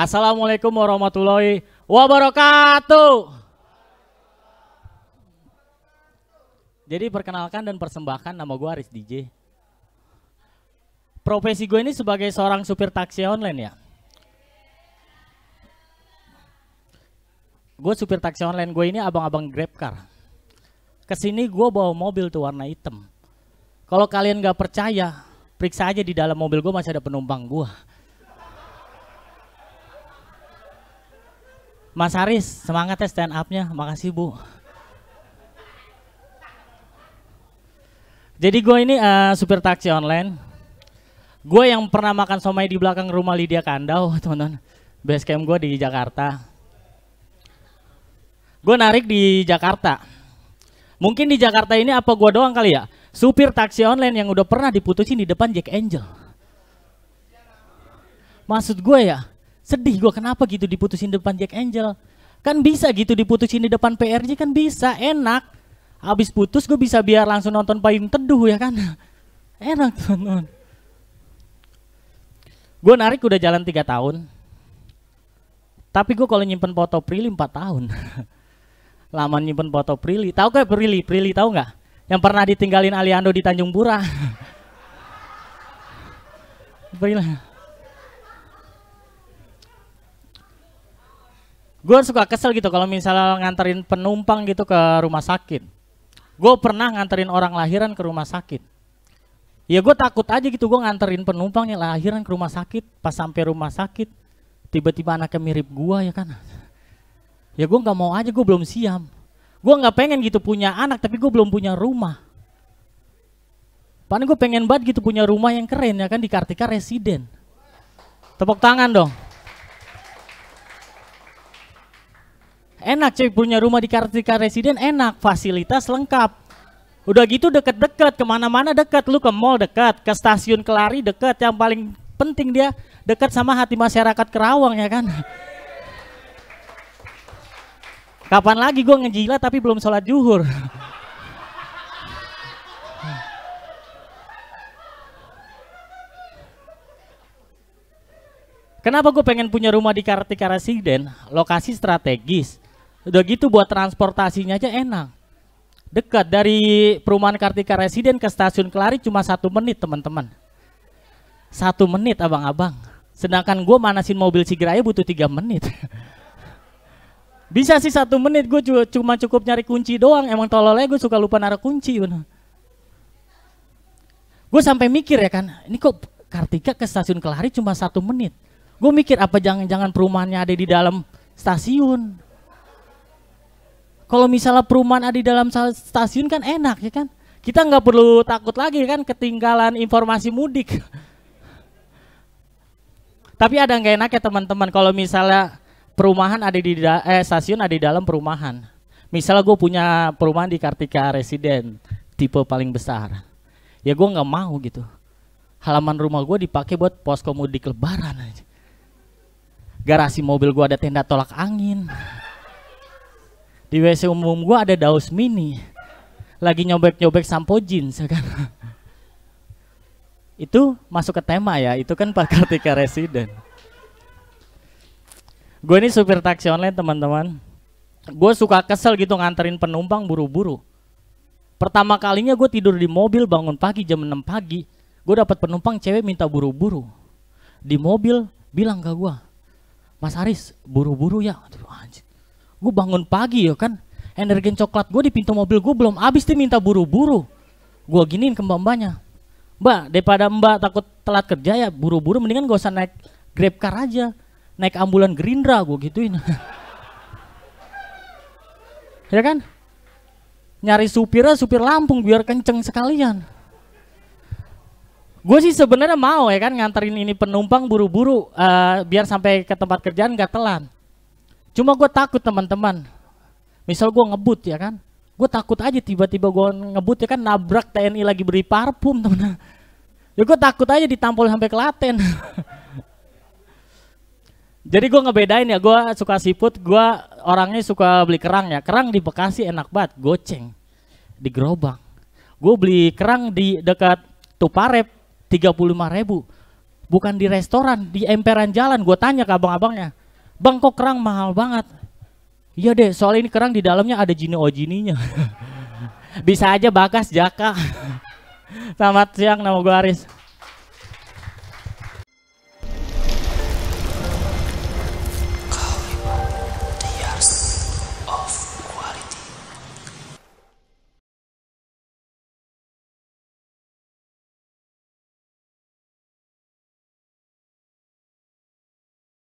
Assalamualaikum warahmatullahi wabarakatuh. Jadi perkenalkan dan persembahkan nama gue Aris DJ. Profesi gue ini sebagai seorang supir taksi online ya. Gue supir taksi online gue ini abang-abang grab car. Kesini gue bawa mobil tuh warna hitam. Kalau kalian gak percaya, periksa aja di dalam mobil gue masih ada penumpang gue. Mas Haris, semangat ya stand up-nya. Makasih, Bu. Jadi gue ini uh, supir taksi online. Gue yang pernah makan somai di belakang rumah Lydia Kandau, teman-teman. Base camp gue di Jakarta. Gue narik di Jakarta. Mungkin di Jakarta ini apa gue doang kali ya? Supir taksi online yang udah pernah diputusin di depan Jack Angel. Maksud gue ya, sedih gue kenapa gitu diputusin depan Jack Angel kan bisa gitu diputusin di depan PRJ kan bisa enak habis putus gue bisa biar langsung nonton payung teduh ya kan enak teman teman gue narik udah jalan tiga tahun tapi gue kalau nyimpen foto Prilly 4 tahun lama nyimpen foto Prilly tahu gak Prilly Prilly tahu nggak yang pernah ditinggalin Aliando di Tanjung Pura Prilly gue suka kesel gitu kalau misalnya nganterin penumpang gitu ke rumah sakit gue pernah nganterin orang lahiran ke rumah sakit ya gue takut aja gitu gue nganterin penumpang yang lahiran ke rumah sakit pas sampai rumah sakit tiba-tiba anaknya mirip gue ya kan ya gue nggak mau aja gue belum siap gue nggak pengen gitu punya anak tapi gue belum punya rumah Paling gue pengen banget gitu punya rumah yang keren ya kan di Kartika Residen. Tepuk tangan dong. Enak cuy punya rumah di Kartika Residen enak, fasilitas lengkap. Udah gitu deket-deket, kemana-mana deket, lu ke mall deket, ke stasiun Kelari deket, yang paling penting dia deket sama hati masyarakat Kerawang ya kan. Kapan lagi gue ngejila tapi belum sholat juhur. Kenapa gue pengen punya rumah di Kartika Residen? Lokasi strategis. Udah gitu buat transportasinya aja enak. Dekat dari perumahan Kartika Residen ke stasiun Kelari cuma satu menit teman-teman. Satu menit abang-abang. Sedangkan gue manasin mobil si Geraya butuh tiga menit. Bisa sih satu menit gue cuma cukup nyari kunci doang. Emang tololnya gue suka lupa naruh kunci. Gue sampai mikir ya kan, ini kok Kartika ke stasiun Kelari cuma satu menit. Gue mikir apa jangan-jangan perumahannya ada di dalam stasiun kalau misalnya perumahan ada di dalam stasiun kan enak ya kan kita nggak perlu takut lagi kan ketinggalan informasi mudik tapi ada nggak enak ya teman-teman kalau misalnya perumahan ada di eh, stasiun ada di dalam perumahan misalnya gue punya perumahan di Kartika Residen tipe paling besar ya gue nggak mau gitu halaman rumah gue dipakai buat posko mudik lebaran aja garasi mobil gue ada tenda tolak angin di WC umum gue ada daus mini lagi nyobek-nyobek sampo jeans kan itu masuk ke tema ya itu kan Pak Kartika Residen gue ini supir taksi online teman-teman gue suka kesel gitu nganterin penumpang buru-buru pertama kalinya gue tidur di mobil bangun pagi jam 6 pagi gue dapat penumpang cewek minta buru-buru di mobil bilang ke gue Mas Aris buru-buru ya Aduh, anjir gue bangun pagi ya kan energen coklat gue di pintu mobil gue belum habis dia minta buru-buru gue giniin ke mbak-mbaknya mbak daripada mbak takut telat kerja ya buru-buru mendingan gak usah naik grab car aja naik ambulan gerindra gue gituin ya kan nyari supir supir Lampung biar kenceng sekalian gue sih sebenarnya mau ya kan nganterin ini penumpang buru-buru uh, biar sampai ke tempat kerjaan gak telan Cuma gue takut teman-teman. Misal gue ngebut ya kan. Gue takut aja tiba-tiba gue ngebut ya kan nabrak TNI lagi beri parfum teman-teman. Ya gue takut aja ditampol sampai kelaten. Jadi gue ngebedain ya, gue suka siput, gue orangnya suka beli kerang ya. Kerang di Bekasi enak banget, goceng. Di gerobak. Gue beli kerang di dekat Tuparep, 35 ribu. Bukan di restoran, di emperan jalan. Gue tanya ke abang-abangnya, Bang kok kerang mahal banget? Iya deh, soal ini kerang di dalamnya ada jini ojininya. Bisa aja bakas Jaka. Selamat siang, nama gue Aris.